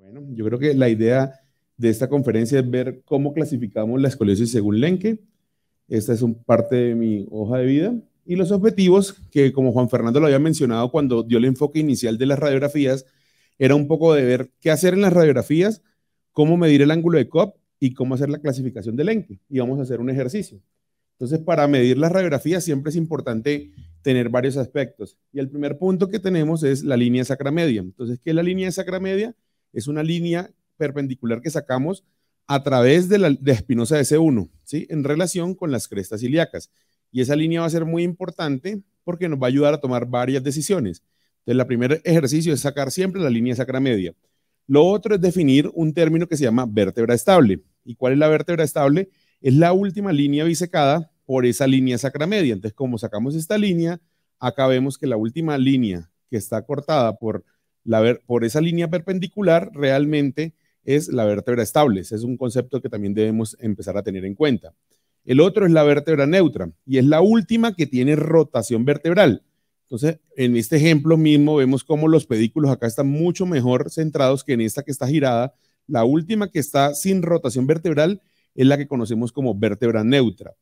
Bueno, yo creo que la idea de esta conferencia es ver cómo clasificamos la escoliosis según Lenke. Esta es un parte de mi hoja de vida. Y los objetivos, que como Juan Fernando lo había mencionado cuando dio el enfoque inicial de las radiografías, era un poco de ver qué hacer en las radiografías, cómo medir el ángulo de COP y cómo hacer la clasificación de Lenke. Y vamos a hacer un ejercicio. Entonces, para medir las radiografías siempre es importante tener varios aspectos. Y el primer punto que tenemos es la línea sacra media. Entonces, ¿qué es la línea sacra media? es una línea perpendicular que sacamos a través de la de espinosa s 1 ¿sí? En relación con las crestas ilíacas. Y esa línea va a ser muy importante porque nos va a ayudar a tomar varias decisiones. Entonces, el primer ejercicio es sacar siempre la línea sacra media. Lo otro es definir un término que se llama vértebra estable. ¿Y cuál es la vértebra estable? Es la última línea bisecada por esa línea sacra media. Entonces, como sacamos esta línea, acá vemos que la última línea que está cortada por por esa línea perpendicular realmente es la vértebra estable. Ese es un concepto que también debemos empezar a tener en cuenta. El otro es la vértebra neutra y es la última que tiene rotación vertebral. Entonces, en este ejemplo mismo vemos cómo los pedículos acá están mucho mejor centrados que en esta que está girada. La última que está sin rotación vertebral es la que conocemos como vértebra neutra.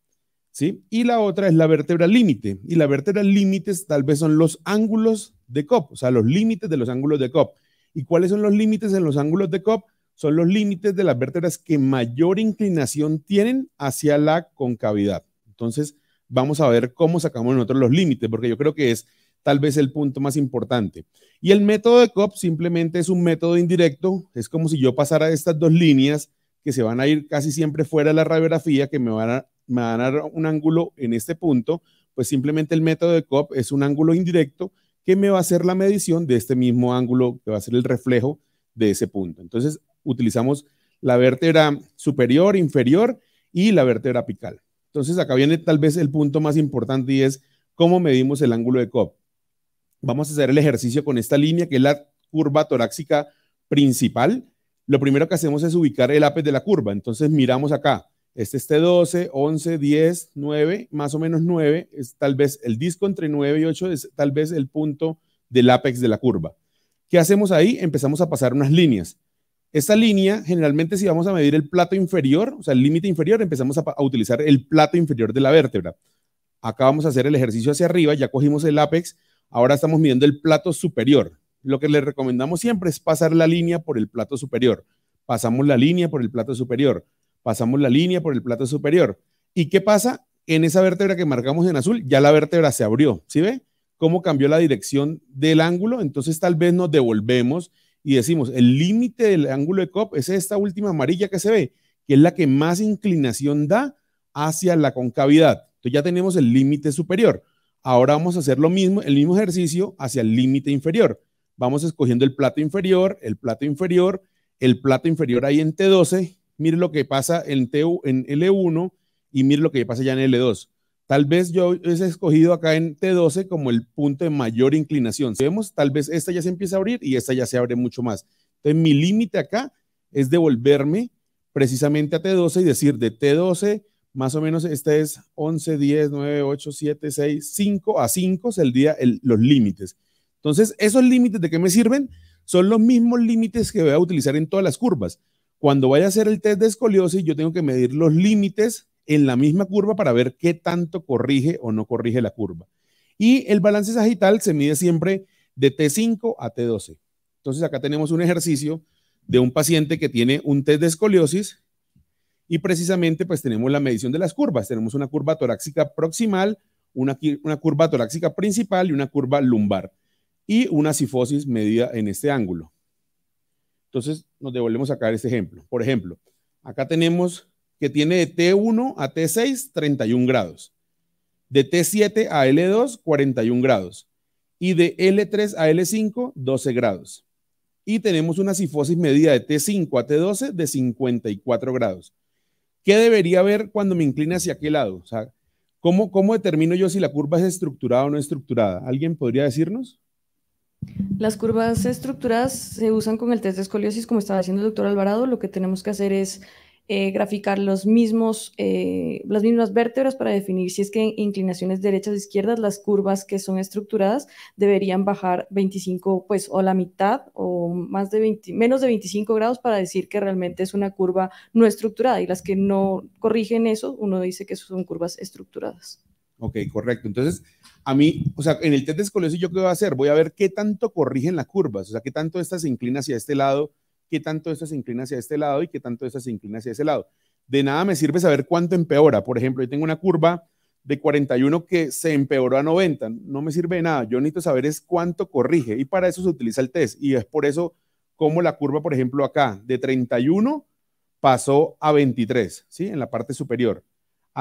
Y la otra es la vértebra límite. Y la vértebra límites tal vez son los ángulos de COP, o sea, los límites de los ángulos de COP. ¿Y cuáles son los límites en los ángulos de COP? Son los límites de las vértebras que mayor inclinación tienen hacia la concavidad. Entonces, vamos a ver cómo sacamos nosotros los límites, porque yo creo que es tal vez el punto más importante. Y el método de COP simplemente es un método indirecto, es como si yo pasara estas dos líneas que se van a ir casi siempre fuera de la radiografía, que me van a me van a dar un ángulo en este punto, pues simplemente el método de COP es un ángulo indirecto que me va a hacer la medición de este mismo ángulo que va a ser el reflejo de ese punto. Entonces, utilizamos la vértebra superior, inferior y la vértebra apical. Entonces, acá viene tal vez el punto más importante y es cómo medimos el ángulo de COP. Vamos a hacer el ejercicio con esta línea que es la curva torácica principal. Lo primero que hacemos es ubicar el ápice de la curva. Entonces, miramos acá. Este t 12, 11, 10, 9, más o menos 9, es tal vez el disco entre 9 y 8 es tal vez el punto del ápex de la curva. ¿Qué hacemos ahí? Empezamos a pasar unas líneas. Esta línea, generalmente si vamos a medir el plato inferior, o sea, el límite inferior, empezamos a, utilizar el plato inferior de la vértebra. Acá vamos a hacer el ejercicio hacia arriba, ya cogimos el ápex, ahora estamos midiendo el plato superior. Lo que le recomendamos siempre es pasar la línea por el plato superior. Pasamos la línea por el plato superior pasamos la línea por el plato superior. ¿Y qué pasa? En esa vértebra que marcamos en azul, ya la vértebra se abrió, ¿sí ve? Cómo cambió la dirección del ángulo, entonces tal vez nos devolvemos y decimos, el límite del ángulo de COP es esta última amarilla que se ve, que es la que más inclinación da hacia la concavidad. Entonces ya tenemos el límite superior. Ahora vamos a hacer lo mismo, el mismo ejercicio hacia el límite inferior. Vamos escogiendo el plato inferior, el plato inferior, el plato inferior ahí en T12 mire lo que pasa en, en L1 y mire lo que pasa ya en L2. Tal vez yo he escogido acá en T12 como el punto de mayor inclinación. Si vemos, tal vez esta ya se empieza a abrir y esta ya se abre mucho más. Entonces, mi límite acá es devolverme precisamente a T12 y decir de T12, más o menos esta es 11, 10, 9, 8, 7, 6, 5 a 5 es el día, los límites. Entonces, esos límites de qué me sirven son los mismos límites que voy a utilizar en todas las curvas. Cuando vaya a hacer el test de escoliosis, yo tengo que medir los límites en la misma curva para ver qué tanto corrige o no corrige la curva. Y el balance sagital se mide siempre de T5 a T12. Entonces acá tenemos un ejercicio de un paciente que tiene un test de escoliosis y precisamente pues tenemos la medición de las curvas. Tenemos una curva torácica proximal, una, curva torácica principal y una curva lumbar y una sifosis medida en este ángulo. Entonces nos devolvemos a a este ejemplo. Por ejemplo, acá tenemos que tiene de T1 a T6 31 grados, de T7 a L2 41 grados y de L3 a L5 12 grados. Y tenemos una sifosis medida de T5 a T12 de 54 grados. ¿Qué debería haber cuando me inclina hacia qué lado? O sea, ¿cómo, ¿Cómo determino yo si la curva es estructurada o no estructurada? ¿Alguien podría decirnos? Las curvas estructuradas se usan con el test de escoliosis, como estaba haciendo el doctor Alvarado. Lo que tenemos que hacer es eh, graficar los mismos, eh, las mismas vértebras para definir si es que en inclinaciones derechas e izquierdas las curvas que son estructuradas deberían bajar 25, pues o la mitad o más de 20, menos de 25 grados para decir que realmente es una curva no estructurada y las que no corrigen eso, uno dice que son curvas estructuradas. Ok, correcto. Entonces, a mí, o sea, en el test de escoliosis, ¿yo qué voy a hacer? Voy a ver qué tanto corrigen las curvas, o sea, qué tanto esta se inclina hacia este lado, qué tanto esta se inclina hacia este lado y qué tanto esta se inclina hacia ese lado. De nada me sirve saber cuánto empeora. Por ejemplo, yo tengo una curva de 41 que se empeoró a 90. No me sirve de nada. Yo necesito saber es cuánto corrige y para eso se utiliza el test. Y es por eso como la curva, por ejemplo, acá de 31 pasó a 23, ¿sí? En la parte superior.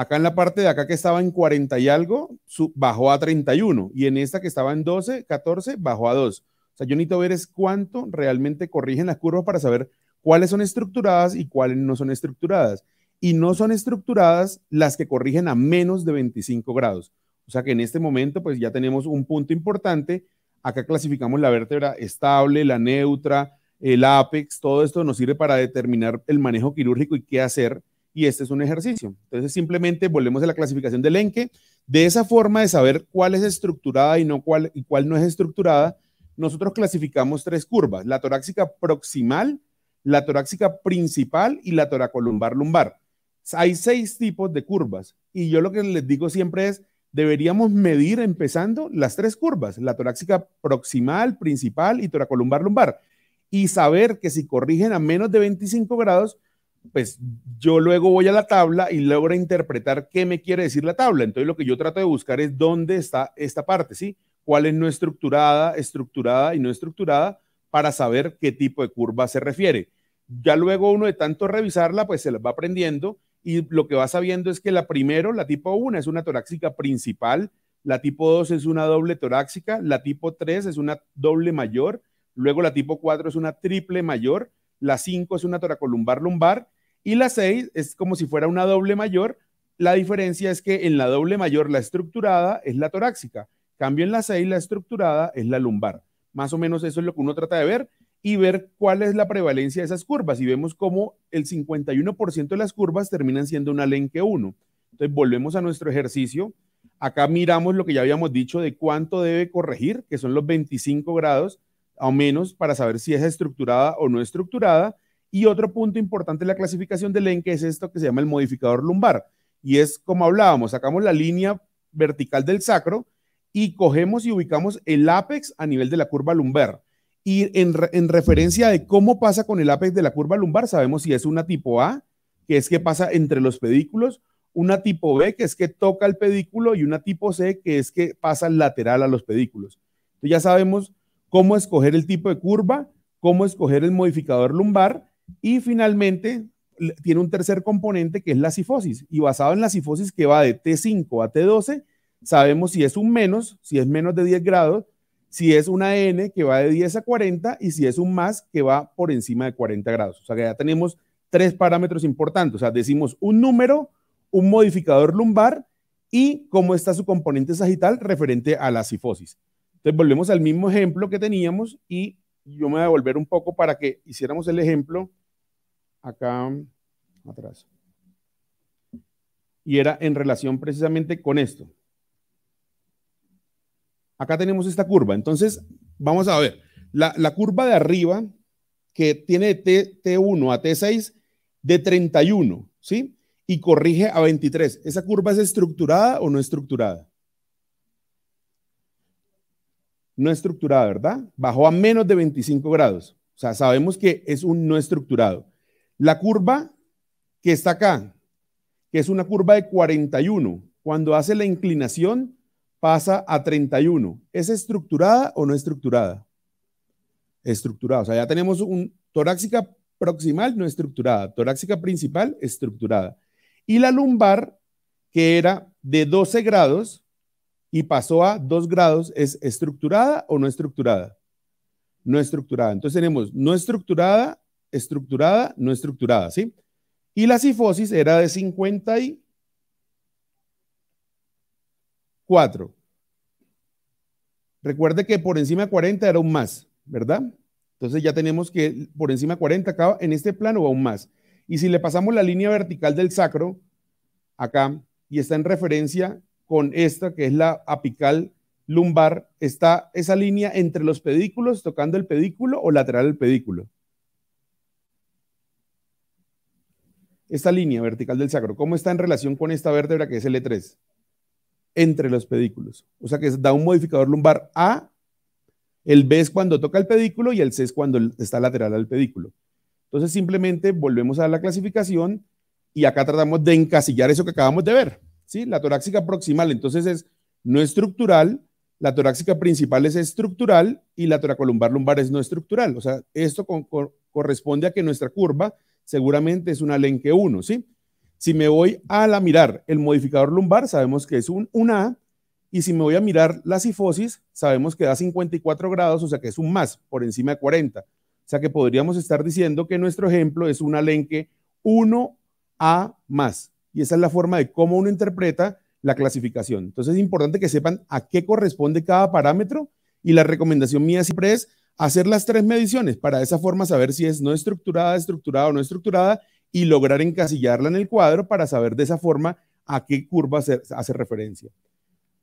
Acá en la parte de acá que estaba en 40 y algo, bajó a 31. Y en esta que estaba en 12, 14, bajó a 2. O sea, yo necesito ver es cuánto realmente corrigen las curvas para saber cuáles son estructuradas y cuáles no son estructuradas. Y no son estructuradas las que corrigen a menos de 25 grados. O sea que en este momento pues ya tenemos un punto importante. Acá clasificamos la vértebra estable, la neutra, el apex, todo esto nos sirve para determinar el manejo quirúrgico y qué hacer y este es un ejercicio. Entonces simplemente volvemos a la clasificación del enque. De esa forma de saber cuál es estructurada y, no cuál, y cuál no es estructurada, nosotros clasificamos tres curvas, la torácica proximal, la torácica principal y la toracolumbar lumbar. Hay seis tipos de curvas y yo lo que les digo siempre es, deberíamos medir empezando las tres curvas, la torácica proximal, principal y toracolumbar lumbar, y saber que si corrigen a menos de 25 grados, pues yo luego voy a la tabla y logro interpretar qué me quiere decir la tabla. Entonces lo que yo trato de buscar es dónde está esta parte, ¿sí? ¿Cuál es no estructurada, estructurada y no estructurada para saber qué tipo de curva se refiere? Ya luego uno de tanto revisarla, pues se la va aprendiendo y lo que va sabiendo es que la primero, la tipo 1 es una torácica principal, la tipo 2 es una doble torácica, la tipo 3 es una doble mayor, luego la tipo 4 es una triple mayor, la 5 es una toracolumbar lumbar y la 6 es como si fuera una doble mayor. La diferencia es que en la doble mayor la estructurada es la torácica, cambio en la 6 la estructurada es la lumbar. Más o menos eso es lo que uno trata de ver y ver cuál es la prevalencia de esas curvas. Y vemos cómo el 51% de las curvas terminan siendo una lenque 1. Entonces volvemos a nuestro ejercicio. Acá miramos lo que ya habíamos dicho de cuánto debe corregir, que son los 25 grados o menos para saber si es estructurada o no estructurada. Y otro punto importante en la clasificación del enque es esto que se llama el modificador lumbar. Y es como hablábamos, sacamos la línea vertical del sacro y cogemos y ubicamos el apex a nivel de la curva lumbar. Y en, referencia de cómo pasa con el apex de la curva lumbar, sabemos si es una tipo A, que es que pasa entre los pedículos, una tipo B, que es que toca el pedículo, y una tipo C, que es que pasa lateral a los pedículos. Entonces ya sabemos cómo escoger el tipo de curva, cómo escoger el modificador lumbar y finalmente, tiene un tercer componente que es la sifosis. Y basado en la sifosis que va de T5 a T12, sabemos si es un menos, si es menos de 10 grados, si es una N que va de 10 a 40 y si es un más que va por encima de 40 grados. O sea que ya tenemos tres parámetros importantes. O sea, decimos un número, un modificador lumbar y cómo está su componente sagital referente a la sifosis. Entonces volvemos al mismo ejemplo que teníamos y yo me voy a volver un poco para que hiciéramos el ejemplo acá atrás. Y era en relación precisamente con esto. Acá tenemos esta curva. Entonces, vamos a ver. La, curva de arriba, que tiene T, 1 a T6, de 31, ¿sí? Y corrige a 23. ¿Esa curva es estructurada o no estructurada? No estructurada, ¿verdad? Bajó a menos de 25 grados. O sea, sabemos que es un no estructurado. La curva que está acá, que es una curva de 41, cuando hace la inclinación pasa a 31. ¿Es estructurada o no estructurada? Estructurada. O sea, ya tenemos un torácica proximal no estructurada, torácica principal estructurada. Y la lumbar, que era de 12 grados y pasó a 2 grados, ¿es estructurada o no estructurada? No estructurada. Entonces tenemos no estructurada, estructurada, no estructurada, ¿sí? Y la sifosis era de 54. Recuerde que por encima de 40 era un más, ¿verdad? Entonces ya tenemos que por encima de 40 acá en este plano va un más. Y si le pasamos la línea vertical del sacro acá y está en referencia con esta que es la apical lumbar, está esa línea entre los pedículos tocando el pedículo o lateral del pedículo. esta línea vertical del sacro, ¿cómo está en relación con esta vértebra que es L3? E Entre los pedículos. O sea que da un modificador lumbar A, el B es cuando toca el pedículo y el C es cuando está lateral al pedículo. Entonces simplemente volvemos a la clasificación y acá tratamos de encasillar eso que acabamos de ver. La torácica proximal entonces es no estructural, la torácica principal es estructural y la toracolumbar lumbar es no estructural. O sea, esto corresponde a que nuestra curva seguramente es un alenque 1, ¿sí? Si me voy a la mirar el modificador lumbar, sabemos que es un, 1 A, y si me voy a mirar la sifosis, sabemos que da 54 grados, o sea que es un más por encima de 40. O sea que podríamos estar diciendo que nuestro ejemplo es un alenque 1A más. Y esa es la forma de cómo uno interpreta la clasificación. Entonces es importante que sepan a qué corresponde cada parámetro y la recomendación mía siempre es hacer las tres mediciones para de esa forma saber si es no estructurada, estructurada o no estructurada y lograr encasillarla en el cuadro para saber de esa forma a qué curva hace, hace referencia.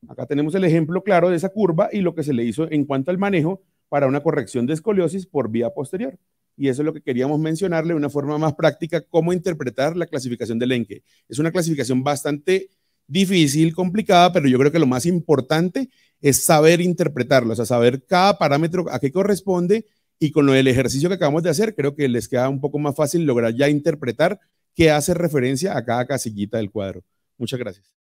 Acá tenemos el ejemplo claro de esa curva y lo que se le hizo en cuanto al manejo para una corrección de escoliosis por vía posterior. Y eso es lo que queríamos mencionarle de una forma más práctica, cómo interpretar la clasificación del ENQUE. Es una clasificación bastante difícil, complicada, pero yo creo que lo más importante es saber interpretarlo, o sea, saber cada parámetro a qué corresponde y con lo del ejercicio que acabamos de hacer, creo que les queda un poco más fácil lograr ya interpretar qué hace referencia a cada casillita del cuadro. Muchas gracias.